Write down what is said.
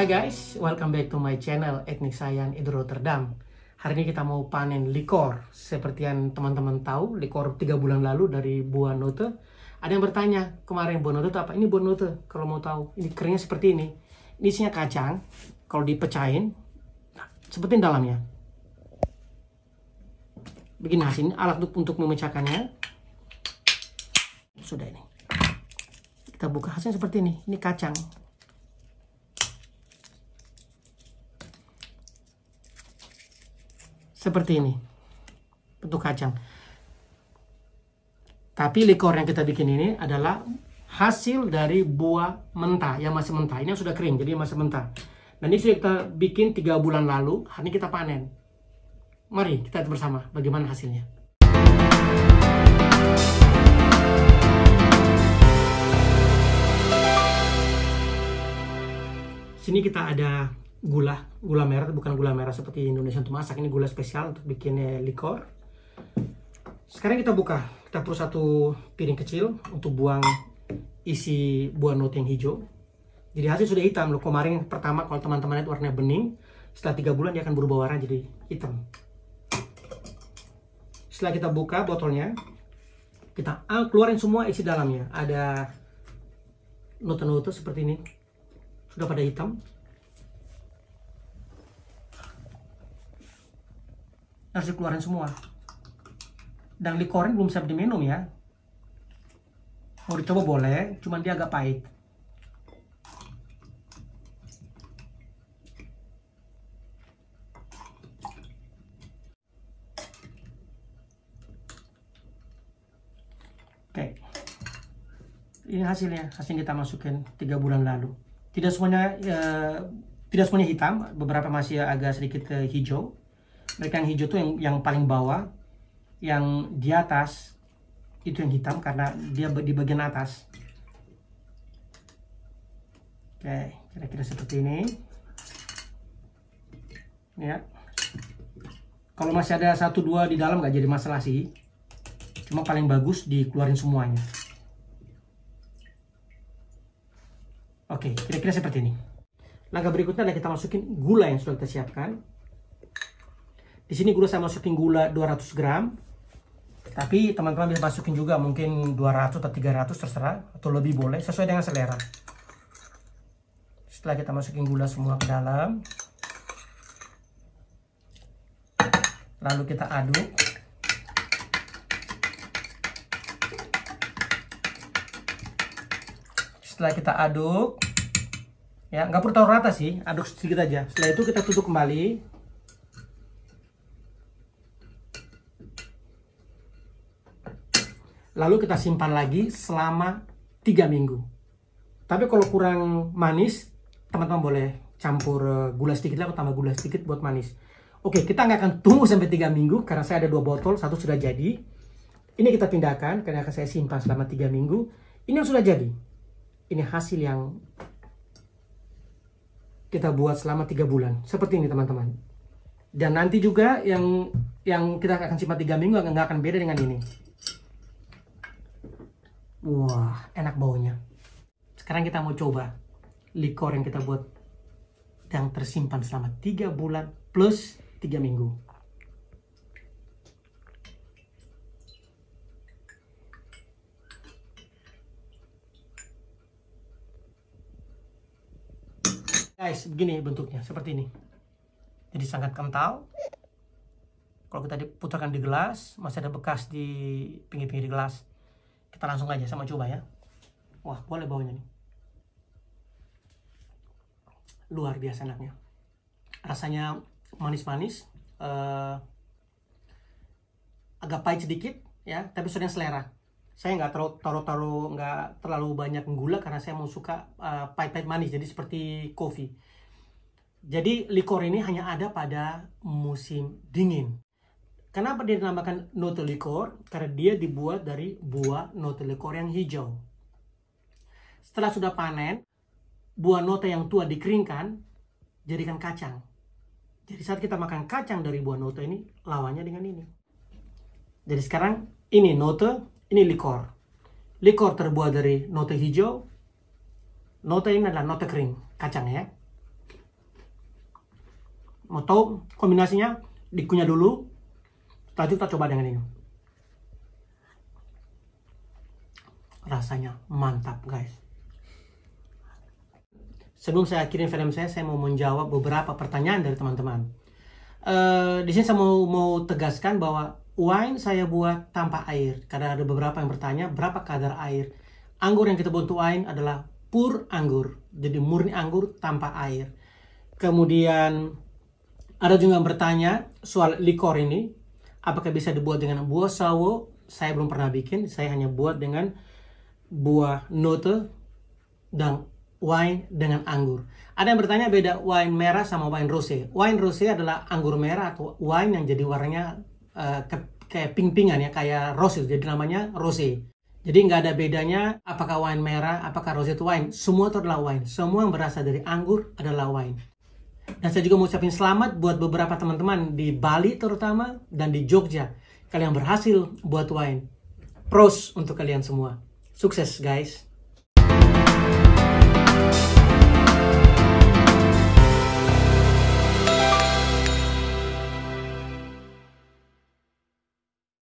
Hai guys, welcome back to my channel Etnik Sayang Edo Rotterdam Hari ini kita mau panen likor Seperti yang teman-teman tahu, likor 3 bulan lalu dari buah note Ada yang bertanya, kemarin buah note itu apa? Ini buah note, kalau mau tahu Ini keringnya seperti ini Ini isinya kacang, kalau dipecahin nah, Seperti dalamnya Begini hasilnya, alat untuk memecahkannya Sudah ini Kita buka hasilnya seperti ini, ini kacang seperti ini bentuk kacang tapi likor yang kita bikin ini adalah hasil dari buah mentah yang masih mentah ini yang sudah kering jadi masih mentah dan ini sudah kita bikin tiga bulan lalu hari ini kita panen mari kita lihat bersama bagaimana hasilnya sini kita ada gula gula merah bukan gula merah seperti Indonesia untuk masak ini gula spesial untuk bikin likor sekarang kita buka kita perlu satu piring kecil untuk buang isi buah nut yang hijau jadi hasil sudah hitam loh kemarin pertama kalau teman-teman lihat warnanya bening setelah tiga bulan dia akan berubah warna jadi hitam setelah kita buka botolnya kita keluarin semua isi dalamnya ada note-note seperti ini sudah pada hitam harus dikeluarin semua dan likornya belum siap diminum ya mau dicoba boleh cuman dia agak pahit Oke. Ini hasilnya, hasil kita masukin tiga bulan lalu. Tidak semuanya eh, tidak semuanya hitam, beberapa masih agak sedikit eh, hijau mereka yang hijau tuh yang, yang paling bawah yang di atas itu yang hitam karena dia di bagian atas oke kira-kira seperti ini ya kalau masih ada satu dua di dalam nggak jadi masalah sih cuma paling bagus dikeluarin semuanya oke kira-kira seperti ini langkah berikutnya adalah kita masukin gula yang sudah kita siapkan di sini gula saya masukin gula 200 gram. Tapi teman-teman bisa masukin juga mungkin 200 atau 300 terserah atau lebih boleh sesuai dengan selera. Setelah kita masukin gula semua ke dalam. Lalu kita aduk. Setelah kita aduk, ya nggak perlu terlalu rata sih, aduk sedikit aja. Setelah itu kita tutup kembali. lalu kita simpan lagi selama 3 minggu. Tapi kalau kurang manis, teman-teman boleh campur eh, gula sedikit lah atau tambah gula sedikit buat manis. Oke, kita nggak akan tunggu sampai 3 minggu karena saya ada dua botol, satu sudah jadi. Ini kita pindahkan karena akan saya simpan selama 3 minggu. Ini yang sudah jadi. Ini hasil yang kita buat selama 3 bulan. Seperti ini teman-teman. Dan nanti juga yang yang kita akan simpan 3 minggu nggak akan beda dengan ini. Wah, enak baunya. Sekarang kita mau coba likor yang kita buat yang tersimpan selama 3 bulan plus 3 minggu. Guys, begini bentuknya, seperti ini. Jadi sangat kental. Kalau kita putarkan di gelas, masih ada bekas di pinggir-pinggir gelas kita langsung aja sama coba ya wah boleh baunya nih luar biasa enaknya rasanya manis-manis uh, agak pahit sedikit ya tapi sudah selera saya nggak terlalu taruh taruh nggak terlalu banyak gula karena saya mau suka uh, eh, pahit pahit manis jadi seperti kopi jadi likor ini hanya ada pada musim dingin Kenapa dia dinamakan notelikor? Karena dia dibuat dari buah notelikor yang hijau. Setelah sudah panen, buah nota yang tua dikeringkan, jadikan kacang. Jadi saat kita makan kacang dari buah nota ini, lawannya dengan ini. Jadi sekarang ini nota, ini likor. Likor terbuat dari nota hijau. Nota ini adalah nota kering, kacang ya. Mau tahu kombinasinya? Dikunyah dulu, Tadi kita coba dengan ini. Rasanya mantap, guys. Sebelum saya akhirin film saya, saya mau menjawab beberapa pertanyaan dari teman-teman. Uh, di sini saya mau, mau tegaskan bahwa wine saya buat tanpa air. Karena ada beberapa yang bertanya berapa kadar air. Anggur yang kita buat wine adalah pur anggur. Jadi murni anggur tanpa air. Kemudian ada juga yang bertanya soal likor ini. Apakah bisa dibuat dengan buah sawo? Saya belum pernah bikin. Saya hanya buat dengan buah note dan wine dengan anggur. Ada yang bertanya beda wine merah sama wine rose. Wine rose adalah anggur merah atau wine yang jadi warnanya uh, ke, kayak pink pingan ya, kayak rose. Jadi namanya rosé. Jadi nggak ada bedanya apakah wine merah, apakah rose itu wine. Semua itu adalah wine. Semua yang berasal dari anggur adalah wine. Dan saya juga mau ucapin selamat buat beberapa teman-teman di Bali terutama dan di Jogja. Kalian berhasil buat wine. Pros untuk kalian semua. Sukses guys.